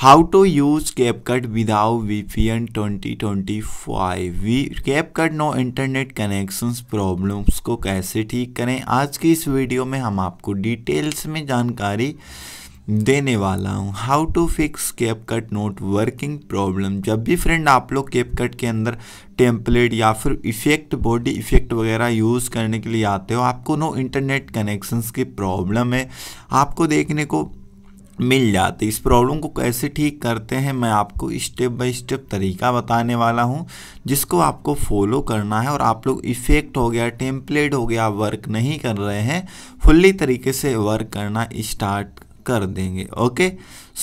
how to use without V P N twenty twenty five V cut no internet connections problems को कैसे ठीक करें आज की इस वीडियो में हम आपको डिटेल्स में जानकारी देने वाला हूँ how to fix CapCut not working problem जब भी फ्रेंड आप लोग कैप कट के अंदर टेम्पलेट या फिर इफेक्ट बॉडी इफेक्ट वगैरह यूज़ करने के लिए आते हो आपको नो इंटरनेट कनेक्शंस की प्रॉब्लम है आपको देखने को मिल जाती इस प्रॉब्लम को कैसे ठीक करते हैं मैं आपको स्टेप बाय स्टेप तरीका बताने वाला हूं जिसको आपको फॉलो करना है और आप लोग इफ़ेक्ट हो गया टेम्पलेट हो गया वर्क नहीं कर रहे हैं फुल्ली तरीके से वर्क करना स्टार्ट कर देंगे ओके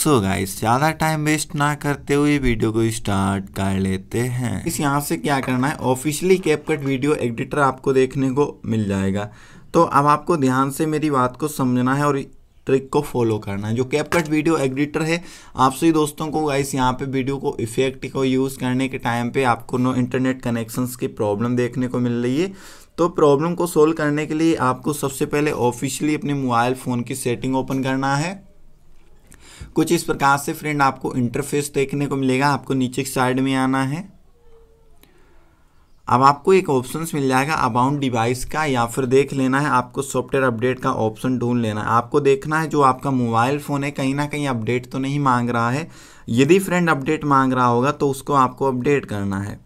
सो गाइस ज़्यादा टाइम वेस्ट ना करते हुए वीडियो को स्टार्ट कर लेते हैं इस यहाँ से क्या करना है ऑफिशियली कैपकट वीडियो एडिटर आपको देखने को मिल जाएगा तो अब आपको ध्यान से मेरी बात को समझना है और ट्रिक को फॉलो करना है जो कैपकट वीडियो एडिटर है आप सभी दोस्तों को गाइस यहाँ पे वीडियो को इफेक्ट को यूज़ करने के टाइम पे आपको नो इंटरनेट कनेक्शंस की प्रॉब्लम देखने को मिल रही है तो प्रॉब्लम को सोल्व करने के लिए आपको सबसे पहले ऑफिशियली अपने मोबाइल फ़ोन की सेटिंग ओपन करना है कुछ इस प्रकार से फ्रेंड आपको इंटरफेस देखने को मिलेगा आपको नीचे साइड में आना है अब आपको एक ऑप्शन मिल जाएगा अबाउंट डिवाइस का या फिर देख लेना है आपको सॉफ्टवेयर अपडेट का ऑप्शन ढूंढ लेना है आपको देखना है जो आपका मोबाइल फ़ोन है कहीं ना कहीं अपडेट तो नहीं मांग रहा है यदि फ्रेंड अपडेट मांग रहा होगा तो उसको आपको अपडेट करना है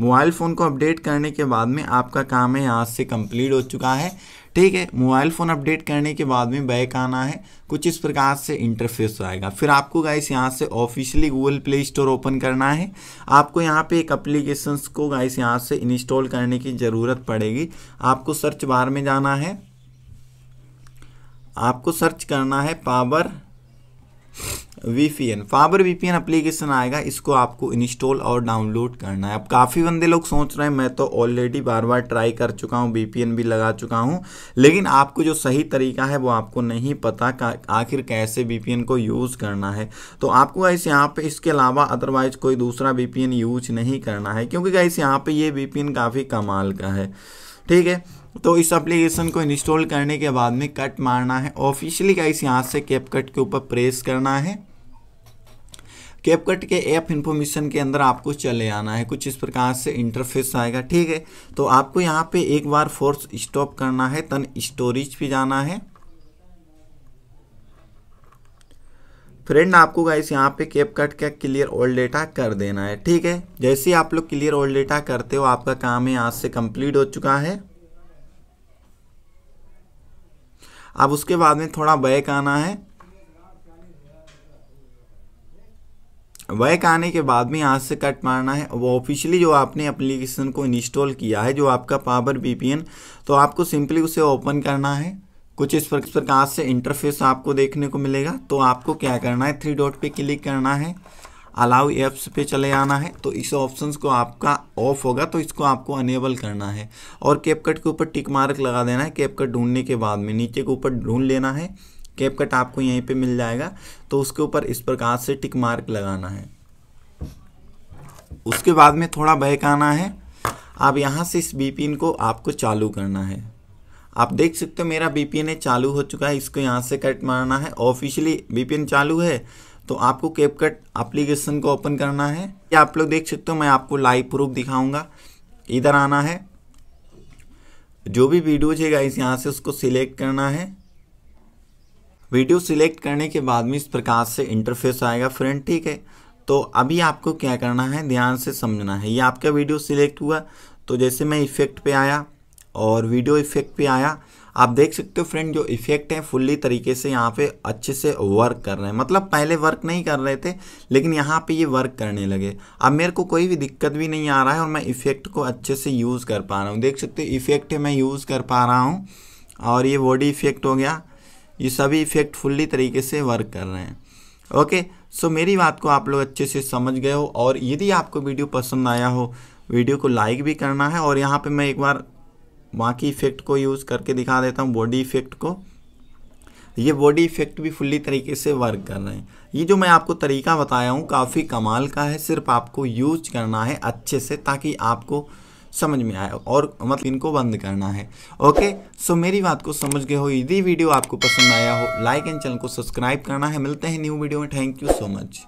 मोबाइल फ़ोन को अपडेट करने के बाद में आपका काम है यहाँ से कंप्लीट हो चुका है ठीक है मोबाइल फ़ोन अपडेट करने के बाद में बैक आना है कुछ इस प्रकार से इंटरफेस तो आएगा फिर आपको गाइस यहाँ से officially Google Play Store open करना है आपको यहाँ पे एक अप्लीकेशंस को गाइस यहाँ से इंस्टॉल करने की ज़रूरत पड़ेगी आपको सर्च बार में जाना है आपको सर्च करना है Power VPN Fiber VPN application आएगा इसको आपको इंस्टॉल और डाउनलोड करना है अब काफ़ी बंदे लोग सोच रहे हैं मैं तो ऑलरेडी बार बार ट्राई कर चुका हूँ VPN भी लगा चुका हूँ लेकिन आपको जो सही तरीका है वो आपको नहीं पता आखिर कैसे VPN को यूज़ करना है तो आपको गाइस यहाँ पे इसके अलावा अदरवाइज कोई दूसरा वी यूज नहीं करना है क्योंकि गाइस यहाँ पर ये वी काफ़ी कमाल का है ठीक है तो इस एप्लीकेशन को इंस्टॉल करने के बाद में कट मारना है ऑफिशियली इस यहाँ से कैप कट के ऊपर प्रेस करना है कैपकट के ऐप इन्फॉर्मेशन के अंदर आपको चले आना है कुछ इस प्रकार से इंटरफेस आएगा ठीक है तो आपको यहाँ पे एक बार फोर्स स्टॉप करना है तन स्टोरेज पे जाना है फ्रेंड आपको गाइस यहाँ पे केप कट का क्लियर ऑल डेटा कर देना है ठीक है जैसे आप लोग क्लियर ऑल डेटा करते हो आपका काम आज से कंप्लीट हो चुका है अब उसके बाद में थोड़ा बैक आना है वैक आने के बाद में यहाँ से कट मारना है वो ऑफिशियली जो आपने एप्लीकेशन को इंस्टॉल किया है जो आपका पावर वीपीएन तो आपको सिंपली उसे ओपन करना है कुछ इस प्रकार से इंटरफेस आपको देखने को मिलेगा तो आपको क्या करना है थ्री डॉट पे क्लिक करना है अलाउ एप्स पे चले आना है तो इस ऑप्शंस को आपका ऑफ होगा तो इसको आपको अनेबल करना है और कैपकट के ऊपर टिक मार्क लगा देना है कैपकट ढूंढने के बाद में नीचे के ऊपर ढूंढ लेना है कैप कट आपको यहीं पे मिल जाएगा तो उसके ऊपर इस प्रकार से टिक मार्क लगाना है उसके बाद में थोड़ा बहक आना है आप यहाँ से इस बीपीएन को आपको चालू करना है आप देख सकते हो मेरा बीपीएन चालू हो चुका है इसको यहाँ से कट मारना है ऑफिशियली बीपीएन चालू है तो आपको कैप कट एप्लीकेशन को ओपन करना है ये आप लोग देख सकते हो मैं आपको लाइव प्रूफ दिखाऊंगा इधर आना है जो भी वीडियोज है इस यहाँ से उसको सिलेक्ट करना है वीडियो सिलेक्ट करने के बाद में इस प्रकार से इंटरफेस आएगा फ्रेंड ठीक है तो अभी आपको क्या करना है ध्यान से समझना है ये आपका वीडियो सिलेक्ट हुआ तो जैसे मैं इफ़ेक्ट पे आया और वीडियो इफ़ेक्ट पे आया आप देख सकते हो फ्रेंड जो इफ़ेक्ट हैं फुल्ली तरीके से यहाँ पे अच्छे से वर्क कर रहे हैं मतलब पहले वर्क नहीं कर रहे थे लेकिन यहाँ पे ये वर्क करने लगे अब मेरे को कोई भी दिक्कत भी नहीं आ रहा है और मैं इफ़ेक्ट को अच्छे से यूज़ कर पा रहा हूँ देख सकते हो इफ़ेक्ट मैं यूज़ कर पा रहा हूँ और ये बॉडी इफ़ेक्ट हो गया ये सभी इफेक्ट फुल्ली तरीके से वर्क कर रहे हैं ओके सो मेरी बात को आप लोग अच्छे से समझ गए हो और यदि आपको वीडियो पसंद आया हो वीडियो को लाइक भी करना है और यहाँ पे मैं एक बार बाकी इफेक्ट को यूज़ करके दिखा देता हूँ बॉडी इफेक्ट को ये बॉडी इफेक्ट भी फुल्ली तरीके से वर्क कर रहे हैं ये जो मैं आपको तरीका बताया हूँ काफ़ी कमाल का है सिर्फ आपको यूज करना है अच्छे से ताकि आपको समझ में आया और मतलब इनको बंद करना है ओके सो मेरी बात को समझ गए हो यदि वीडियो आपको पसंद आया हो लाइक एंड चैनल को सब्सक्राइब करना है मिलते हैं न्यू वीडियो में थैंक यू सो मच